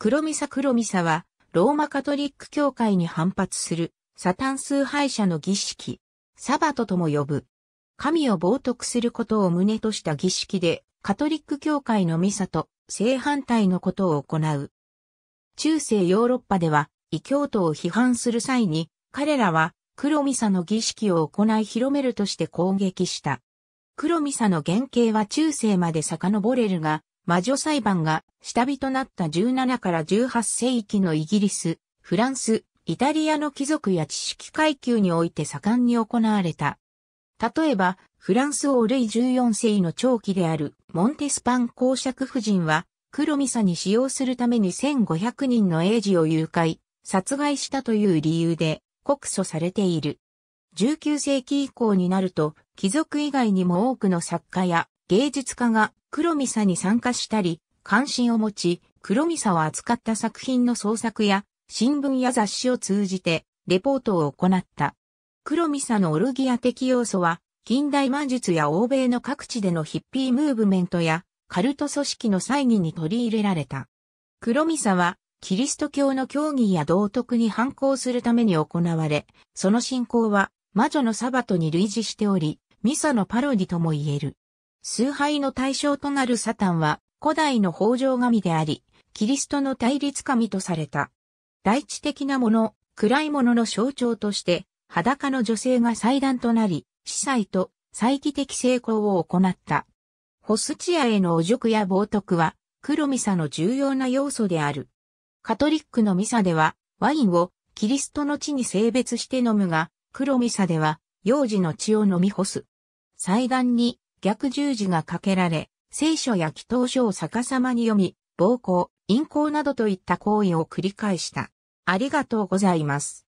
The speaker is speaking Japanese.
黒ミサ黒ミサは、ローマカトリック教会に反発する、サタン崇拝者の儀式、サバトとも呼ぶ。神を冒涜することを旨とした儀式で、カトリック教会のミサと正反対のことを行う。中世ヨーロッパでは、異教徒を批判する際に、彼らは黒ミサの儀式を行い広めるとして攻撃した。黒ミサの原型は中世まで遡れるが、魔女裁判が下火となった17から18世紀のイギリス、フランス、イタリアの貴族や知識階級において盛んに行われた。例えば、フランス王ルイ14世の長期であるモンテスパン公爵夫人は、黒ミサに使用するために1500人の英児を誘拐、殺害したという理由で告訴されている。19世紀以降になると、貴族以外にも多くの作家や芸術家が黒ミサに参加したり、関心を持ち、黒ミサを扱った作品の創作や、新聞や雑誌を通じて、レポートを行った。黒ミサのオルギア的要素は、近代魔術や欧米の各地でのヒッピームーブメントや、カルト組織の際儀に取り入れられた。黒ミサは、キリスト教の教義や道徳に反抗するために行われ、その信仰は、魔女のサバトに類似しており、ミサのパロディとも言える。崇拝の対象となるサタンは、古代の法上神であり、キリストの対立神とされた。大地的なもの、暗いものの象徴として、裸の女性が祭壇となり、司祭と祭儀的成功を行った。ホスチアへの汚辱や冒涜は、黒ミサの重要な要素である。カトリックのミサでは、ワインをキリストの地に性別して飲むが、黒ミサでは、幼児の血を飲み干す。祭壇に逆十字がかけられ、聖書や祈祷書を逆さまに読み、暴行、陰行などといった行為を繰り返した。ありがとうございます。